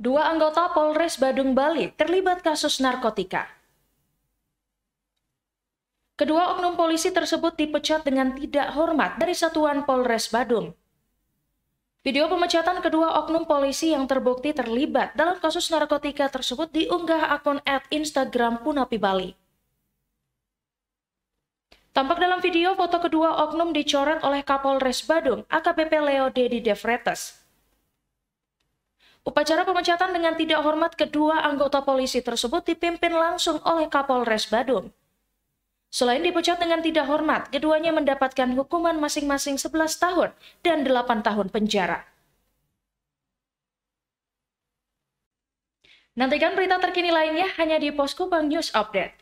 Dua anggota Polres Badung Bali terlibat kasus narkotika. Kedua oknum polisi tersebut dipecat dengan tidak hormat dari satuan Polres Badung. Video pemecatan kedua oknum polisi yang terbukti terlibat dalam kasus narkotika tersebut diunggah akun at Instagram Punapi Bali. Tampak dalam video foto kedua oknum dicoret oleh Kapolres Badung, AKBP Leo Dedi Devretes. Upacara pemecatan dengan tidak hormat kedua anggota polisi tersebut dipimpin langsung oleh Kapolres Badung. Selain dipecat dengan tidak hormat, keduanya mendapatkan hukuman masing-masing 11 tahun dan 8 tahun penjara. Nantikan berita terkini lainnya hanya di Posko Bang News Update.